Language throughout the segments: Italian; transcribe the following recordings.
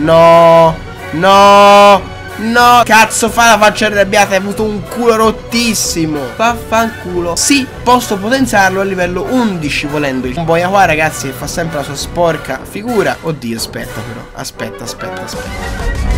No, no, no. Cazzo, fa la faccia arrabbiata. Hai avuto un culo rottissimo. Vaffanculo. Sì, posso potenziarlo a livello 11 volendo. Un boia qua, ragazzi, che fa sempre la sua sporca figura. Oddio, aspetta però. Aspetta, aspetta, aspetta.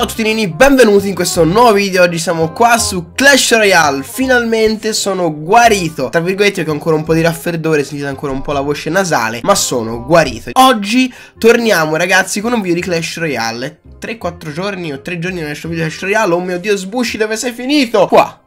Ciao a tutti nini, benvenuti in questo nuovo video, oggi siamo qua su Clash Royale Finalmente sono guarito, tra virgolette che ho ancora un po' di raffreddore, sentite ancora un po' la voce nasale Ma sono guarito Oggi torniamo ragazzi con un video di Clash Royale 3-4 giorni o 3 giorni nel esce video di Clash Royale, oh mio dio Sbushi dove sei finito? Qua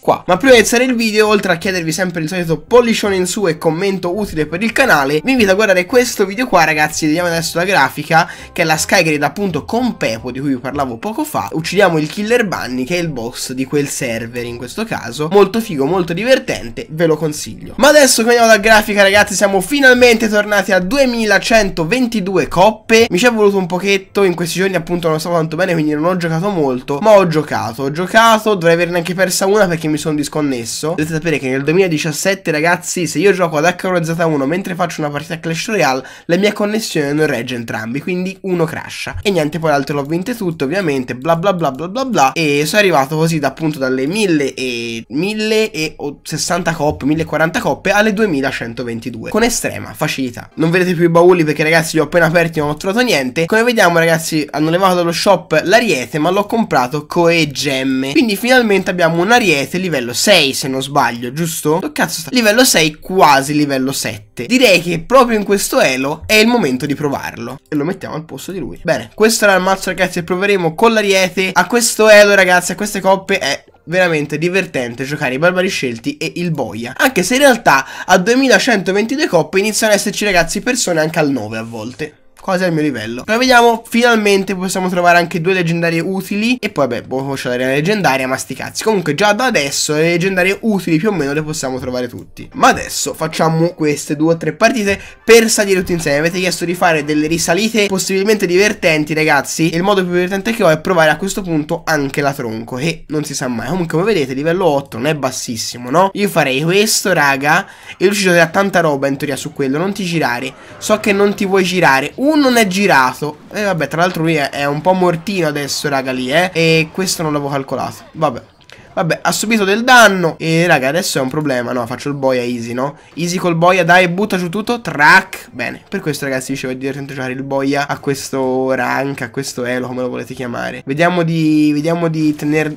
qua. Ma prima di iniziare il video, oltre a chiedervi sempre il solito pollicione in su e commento utile per il canale, vi invito a guardare questo video qua ragazzi, vediamo adesso la grafica, che è la Skygrid appunto con Pepo di cui vi parlavo poco fa, uccidiamo il Killer Bunny che è il boss di quel server in questo caso, molto figo, molto divertente, ve lo consiglio. Ma adesso che andiamo alla grafica ragazzi, siamo finalmente tornati a 2122 coppe, mi ci è voluto un pochetto, in questi giorni appunto non stavo tanto bene quindi non ho giocato molto, ma ho giocato, ho giocato, dovrei averne anche persa una perché che mi sono disconnesso. Dovete sapere che nel 2017, ragazzi, se io gioco ad HRZ1 mentre faccio una partita Clash Royale, la mia connessione non regge entrambi, quindi uno crasha. E niente, poi l'altro l'ho vinto tutto, ovviamente, bla bla bla bla bla bla. E sono arrivato così da appunto dalle 1000 e 1060 coppe, 1040 coppe alle 2122. Con estrema facilità. Non vedete più i bauli perché ragazzi li ho appena aperti e non ho trovato niente. Come vediamo ragazzi hanno levato dallo shop l'ariete ma l'ho comprato coe gemme. Quindi finalmente abbiamo un ariete praticamente livello 6 se non sbaglio, giusto? Dove oh, cazzo sta? Livello 6, quasi livello 7. Direi che proprio in questo elo è il momento di provarlo. E lo mettiamo al posto di lui. Bene, questo era il mazzo ragazzi e proveremo con l'ariete. A questo elo ragazzi, a queste coppe è veramente divertente giocare i barbari scelti e il boia. Anche se in realtà a 2122 coppe iniziano ad esserci ragazzi persone anche al 9 a volte quasi al mio livello. Ma vediamo, finalmente possiamo trovare anche due leggendarie utili e poi beh, boh, c'è l'arena leggendaria, ma sti cazzi. Comunque già da adesso le leggendarie utili più o meno le possiamo trovare tutti. Ma adesso facciamo queste due o tre partite per salire tutti insieme. Avete chiesto di fare delle risalite possibilmente divertenti, ragazzi. E il modo più divertente che ho è provare a questo punto anche la tronco, e non si sa mai. Comunque, come vedete, livello 8 non è bassissimo, no? Io farei questo, raga, e lui ci giocherà tanta roba in teoria su quello, non ti girare. So che non ti vuoi girare. Uno non è girato. E eh, vabbè, tra l'altro lui è, è un po' mortino adesso, raga, lì, eh. E questo non l'avevo calcolato. Vabbè. Vabbè, ha subito del danno. E raga, adesso è un problema. No, faccio il boia easy, no? Easy col boia, dai, butta giù tutto. Track. Bene. Per questo, ragazzi, dicevo, di divertente giocare il boia a questo rank, a questo elo, come lo volete chiamare. Vediamo di... Vediamo di tenere...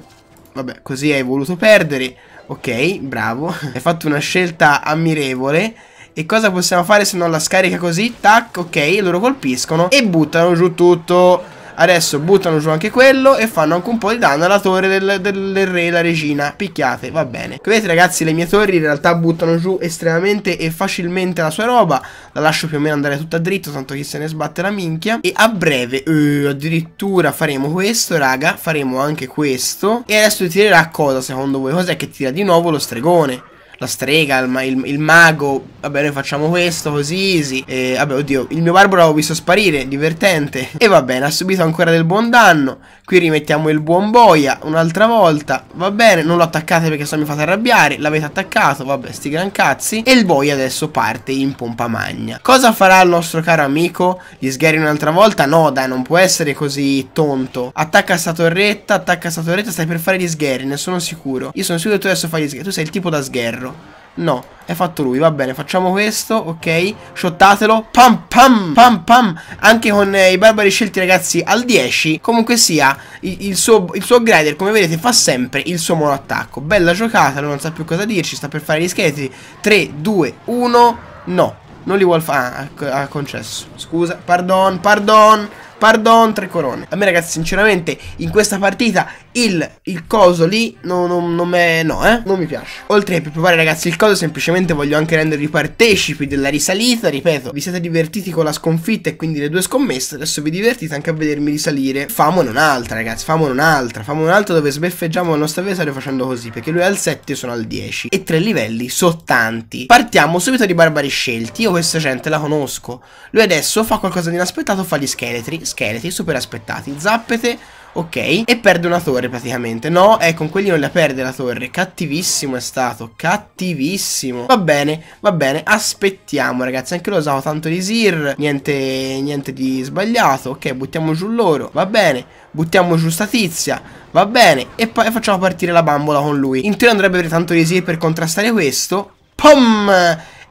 Vabbè, così hai voluto perdere. Ok, bravo. Hai fatto una scelta ammirevole. E cosa possiamo fare se non la scarica così? Tac, ok, loro colpiscono e buttano giù tutto. Adesso buttano giù anche quello e fanno anche un po' di danno alla torre del, del, del re e la regina. Picchiate, va bene. Come vedete ragazzi, le mie torri in realtà buttano giù estremamente e facilmente la sua roba. La lascio più o meno andare tutta dritto, tanto che se ne sbatte la minchia. E a breve, eh, addirittura faremo questo, raga. Faremo anche questo. E adesso tirerà cosa, secondo voi? Cos'è che tira di nuovo lo stregone? La strega, il, il, il mago vabbè noi facciamo questo così easy e vabbè oddio il mio barbo l'avevo visto sparire divertente e va bene ha subito ancora del buon danno qui rimettiamo il buon boia un'altra volta va bene non lo attaccate perché se no mi fate arrabbiare l'avete attaccato vabbè sti gran cazzi e il boia adesso parte in pompa magna cosa farà il nostro caro amico gli sgherri un'altra volta no dai non può essere così tonto attacca sta torretta attacca sta torretta stai per fare gli sgherri ne sono sicuro io sono sicuro che tu adesso fai gli sgherri tu sei il tipo da sgherro No, è fatto lui, va bene, facciamo questo, ok? Shottatelo, pam pam pam pam, anche con eh, i barbari scelti ragazzi al 10, comunque sia, il, il, suo, il suo grider come vedete fa sempre il suo mono attacco, bella giocata, lui non sa più cosa dirci, sta per fare gli scheletri, 3, 2, 1, no, non li vuole fare, ah, ha concesso, scusa, pardon, pardon, Pardon, tre corone. A me ragazzi, sinceramente, in questa partita il, il coso lì non, non, non, me, no, eh? non mi piace. Oltre che per provare ragazzi il coso, semplicemente voglio anche rendervi partecipi della risalita. Ripeto, vi siete divertiti con la sconfitta e quindi le due scommesse. Adesso vi divertite anche a vedermi risalire. Famone un'altra ragazzi, famone un'altra. Famone un'altra dove sbeffeggiamo il nostro avversario facendo così. Perché lui è al 7 io sono al 10. E tre livelli sottanti. Partiamo subito di Barbari Scelti. Io questa gente la conosco. Lui adesso fa qualcosa di inaspettato, fa gli scheletri scheletri super aspettati, zappete, ok, e perde una torre praticamente, no, eh, con quelli non la perde la torre, cattivissimo è stato, cattivissimo, va bene, va bene, aspettiamo ragazzi, anche lo usavo tanto di Sir, niente, niente di sbagliato, ok, buttiamo giù loro, va bene, buttiamo giù sta tizia, va bene, e poi facciamo partire la bambola con lui, in teoria andrebbe tanto di Sir per contrastare questo, pom,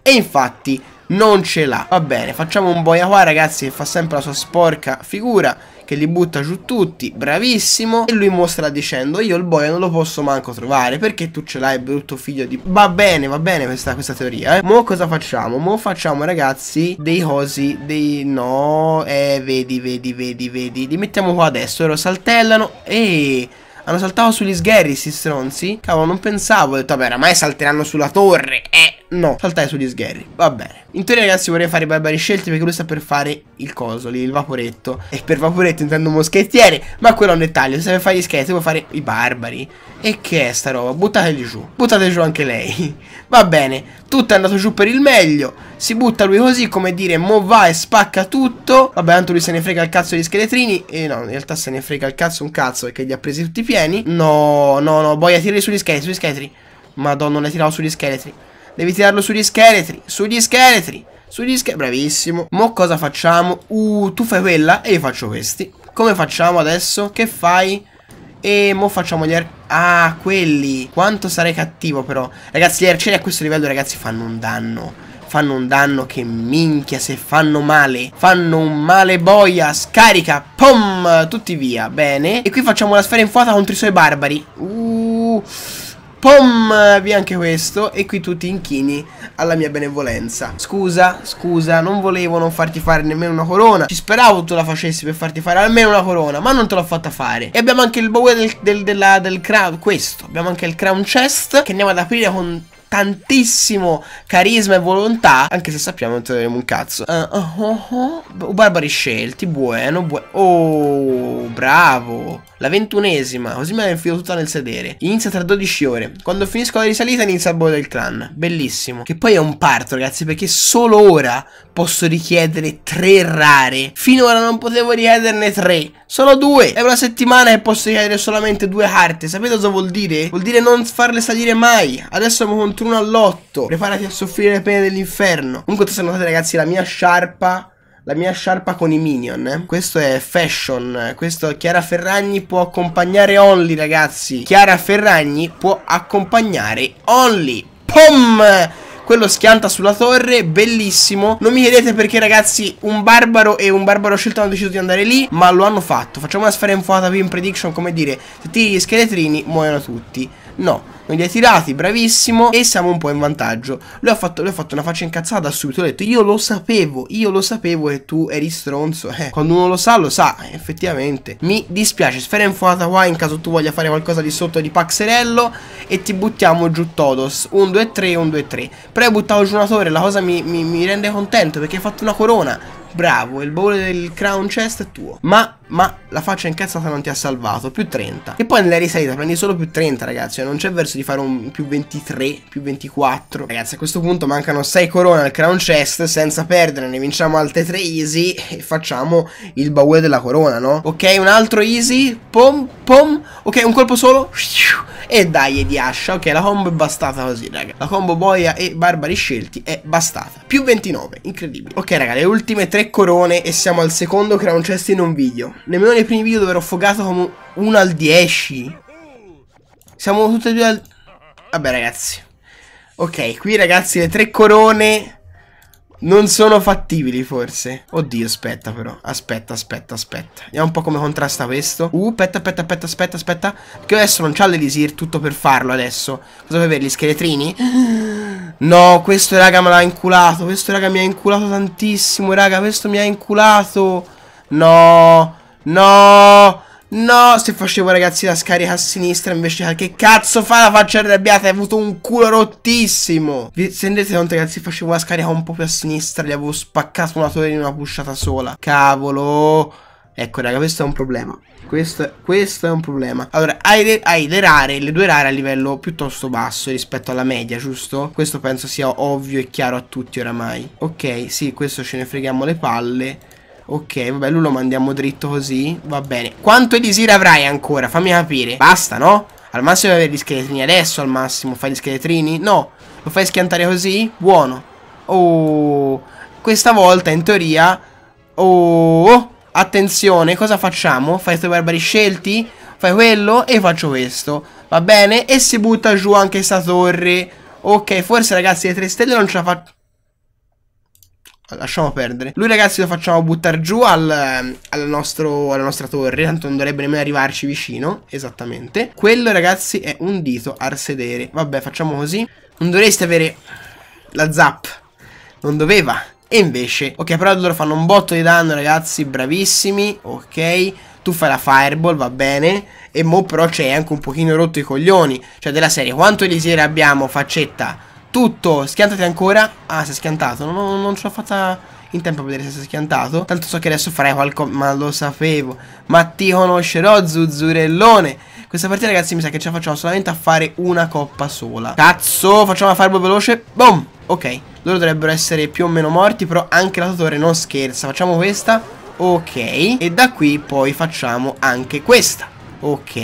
e infatti non ce l'ha. Va bene, facciamo un boia qua ragazzi che fa sempre la sua sporca figura che li butta giù tutti, bravissimo. E lui mostra dicendo io il boia non lo posso manco trovare perché tu ce l'hai brutto figlio di... Va bene, va bene questa, questa teoria, eh. Mo cosa facciamo? Mo facciamo ragazzi dei cosi, dei... No, eh, vedi, vedi, vedi, vedi. Li mettiamo qua adesso, loro saltellano e... Hanno saltato sugli sgherri, si stronzi? Cavolo, non pensavo. Ho detto, vabbè, oramai salteranno sulla torre. Eh, No, saltai sugli sgherri, va bene. In teoria ragazzi vorrei fare barbari scelti perché lui sta per fare il coso lì, il vaporetto. E per vaporetto intendo moschettiere, ma quello è un dettaglio, se per fare gli scherzi può fare i barbari. E che è sta roba? Buttateli giù, buttate giù anche lei. Va bene, tutto è andato giù per il meglio. Si butta lui così, come dire, mo va e spacca tutto. Vabbè, tanto lui se ne frega il cazzo di scheletrini. E no, in realtà se ne frega il cazzo un cazzo perché li ha presi tutti pieni. No, no, no, boia, tirare sugli scheletri, sugli scheletri. Madonna, ne tiravo sugli scheletri. Devi tirarlo sugli scheletri, sugli scheletri, sugli scheletri. Bravissimo. Mo cosa facciamo? Uh, tu fai quella e io faccio questi. Come facciamo adesso? Che fai? E mo facciamo gli arcieri Ah, quelli Quanto sarei cattivo però Ragazzi, gli arcieri a questo livello, ragazzi, fanno un danno Fanno un danno che minchia se fanno male Fanno un male boia Scarica, pom, tutti via Bene E qui facciamo la sfera infuata contro i suoi barbari Uh Pom! Via anche questo e qui tu ti inchini alla mia benevolenza. Scusa, scusa, non volevo non farti fare nemmeno una corona. Ci speravo tu la facessi per farti fare almeno una corona, ma non te l'ho fatta fare. E abbiamo anche il bowie del, del, del, del crown, questo. Abbiamo anche il crown chest che andiamo ad aprire con tantissimo carisma e volontà, anche se sappiamo non troveremo un cazzo. Uh, oh, oh, oh. Barbari scelti, buono, buono. Oh, bravo. La ventunesima, così me la infilo tutta nel sedere. Inizia tra 12 ore. Quando finisco la risalita inizia il boh del clan. Bellissimo. Che poi è un parto, ragazzi, perché solo ora posso richiedere tre rare. Finora non potevo richiederne tre, solo due. È una settimana che posso richiedere solamente due carte. Sapete cosa vuol dire? Vuol dire non farle salire mai. Adesso siamo contro uno all'otto. Preparati a soffrire le pene dell'inferno. Comunque, se notate, ragazzi, la mia sciarpa la mia sciarpa con i minion. Eh? Questo è fashion. Questo Chiara Ferragni può accompagnare Only, ragazzi. Chiara Ferragni può accompagnare Only. POM! Quello schianta sulla torre, bellissimo. Non mi chiedete perché ragazzi un barbaro e un barbaro scelto hanno deciso di andare lì, ma lo hanno fatto. Facciamo una sfera infuata qui in prediction, come dire, se tiri gli scheletrini muoiono tutti. No, noi li ha tirati, bravissimo. E siamo un po' in vantaggio. Lui ha fatto, lui ha fatto una faccia incazzata subito. Ho detto, io lo sapevo, io lo sapevo e tu eri stronzo. Eh, quando uno lo sa, lo sa, eh, effettivamente. Mi dispiace, sfera infuonata qua in caso tu voglia fare qualcosa di sotto di Paxerello. E ti buttiamo giù Todos. 1, 2, 3, 1, 2, 3. Però hai buttato giù una torre, la cosa mi, mi, mi rende contento perché hai fatto una corona. Bravo, il baule del crown chest è tuo. Ma, ma, la faccia incazzata non ti ha salvato. Più 30. E poi nella risalita prendi solo più 30, ragazzi. Eh, non c'è verso di fare un più 23, più 24. Ragazzi, a questo punto mancano 6 corone al crown chest. Senza perdere, ne vinciamo altre 3 easy. E facciamo il baule della corona, no? Ok, un altro easy. Pom, pom. Ok, un colpo solo. E dai, di Asha, ok, la combo è bastata così, raga. La combo boia e barbari scelti è bastata. Più 29, incredibile. Ok, raga, le ultime tre corone e siamo al secondo crown chest in un video. Nemmeno nei primi video dove ero fogato come 1 al 10. Siamo tutti e due al... Vabbè, ragazzi. Ok, qui ragazzi le tre corone non sono fattibili forse Oddio aspetta però Aspetta aspetta aspetta Vediamo un po' come contrasta questo Uh aspetta aspetta aspetta aspetta aspetta Perché adesso non c'ha l'elisir tutto per farlo adesso Cosa vuoi avere gli scheletrini? No questo raga me l'ha inculato Questo raga mi ha inculato tantissimo raga Questo mi ha inculato No No No, se facevo ragazzi la scarica a sinistra invece che cazzo fa la faccia arrabbiata? Hai avuto un culo rottissimo. Vi rendete conto ragazzi facevo la scarica un po' più a sinistra gli avevo spaccato una torre in una pusciata sola. Cavolo. Ecco raga questo è un problema. Questo, questo, è un problema. Allora, hai le, hai le, rare, le due rare a livello piuttosto basso rispetto alla media, giusto? Questo penso sia ovvio e chiaro a tutti oramai. Ok, sì, questo ce ne freghiamo le palle. Ok, vabbè, lui lo mandiamo dritto così. Va bene. Quanto elisir avrai ancora? Fammi capire. Basta, no? Al massimo devi avere gli scheletrini adesso, al massimo. Fai gli scheletrini? No. Lo fai schiantare così? Buono. Oh. Questa volta, in teoria... Oh. Attenzione, cosa facciamo? Fai questi barbari scelti? Fai quello e faccio questo. Va bene? E si butta giù anche sta torre. Ok, forse ragazzi le tre stelle non ce la faccio lasciamo perdere. Lui, ragazzi, lo facciamo buttare giù al, al nostro, alla nostra torre. Tanto non dovrebbe nemmeno arrivarci vicino. Esattamente. Quello, ragazzi, è un dito al sedere. Vabbè, facciamo così. Non dovreste avere la zap. Non doveva. E invece, ok, però loro fanno un botto di danno, ragazzi. Bravissimi. Ok. Tu fai la fireball, va bene. E mo però c'è anche un pochino rotto i coglioni. Cioè, della serie, quanto elisire abbiamo, faccetta? tutto. Schiantati ancora. Ah, si è schiantato. Non, non, non ce l'ho fatta in tempo a vedere se si è schiantato. Tanto so che adesso farei qualcosa, ma lo sapevo. Ma ti conoscerò, zuzzurellone. Questa partita, ragazzi, mi sa che ce la facciamo solamente a fare una coppa sola. Cazzo, facciamo la fireball veloce. Boom! Ok, loro dovrebbero essere più o meno morti, però anche la tua torre non scherza. Facciamo questa. Ok. E da qui poi facciamo anche questa. Ok.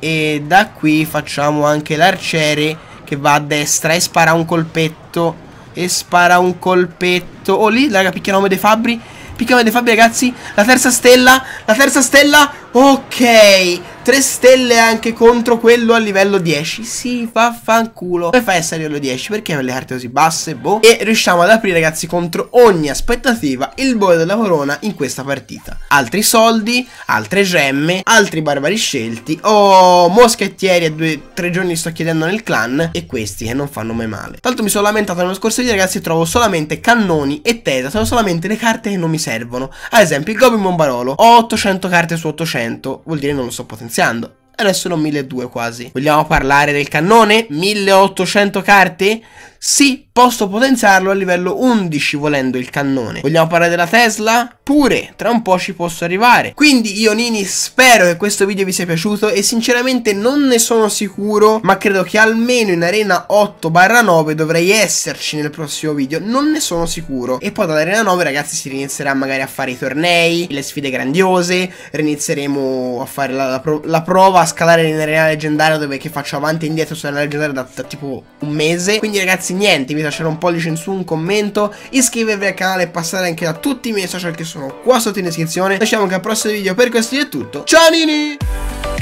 E da qui facciamo anche l'arciere che va a destra e spara un colpetto. E spara un colpetto. Oh, lì, raga, picchiamo dei Fabbri. Picchianome dei Fabbri, ragazzi. La terza stella. La terza stella. Ok. 3 stelle anche contro quello a livello 10 Sì, vaffanculo Come fai a essere a livello 10? Perché avere le carte così basse? Boh E riusciamo ad aprire ragazzi contro ogni aspettativa il bolle della corona in questa partita Altri soldi, altre gemme, altri barbari scelti Oh, moschettieri a 2-3 giorni sto chiedendo nel clan E questi che eh, non fanno mai male Tanto mi sono lamentato nello scorso video ragazzi Trovo solamente cannoni e tesa Sono solamente le carte che non mi servono Ad esempio il Goblin Bombarolo Ho 800 carte su 800 Vuol dire non lo so potenziare iniziando. Adesso sono 1200 quasi. Vogliamo parlare del cannone? 1800 carte? Sì, posso potenziarlo a livello 11 volendo il cannone. Vogliamo parlare della Tesla? Pure, tra un po' ci posso arrivare. Quindi io Nini spero che questo video vi sia piaciuto e sinceramente non ne sono sicuro, ma credo che almeno in arena 8-9 dovrei esserci nel prossimo video, non ne sono sicuro. E poi dall'arena 9 ragazzi si rinizierà magari a fare i tornei, le sfide grandiose, rinizieremo a fare la, la, pro la prova a scalare in arena leggendaria dove che faccio avanti e indietro sulla leggendaria da, da tipo un mese. Quindi ragazzi niente, vi lascerò un pollice in su, un commento, iscrivervi al canale e passare anche da tutti i miei social che sono qua sotto in descrizione. Lasciamo che al prossimo video, per questo è tutto, ciao nini!